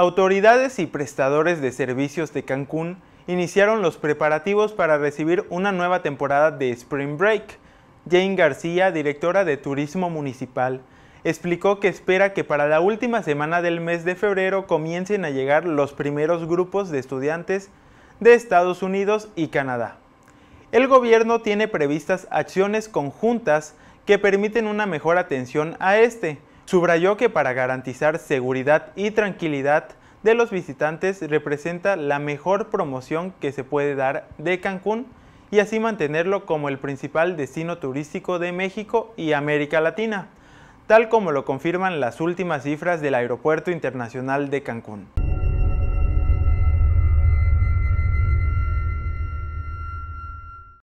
Autoridades y prestadores de servicios de Cancún iniciaron los preparativos para recibir una nueva temporada de Spring Break. Jane García, directora de Turismo Municipal, explicó que espera que para la última semana del mes de febrero comiencen a llegar los primeros grupos de estudiantes de Estados Unidos y Canadá. El gobierno tiene previstas acciones conjuntas que permiten una mejor atención a este, Subrayó que para garantizar seguridad y tranquilidad de los visitantes representa la mejor promoción que se puede dar de Cancún y así mantenerlo como el principal destino turístico de México y América Latina, tal como lo confirman las últimas cifras del Aeropuerto Internacional de Cancún.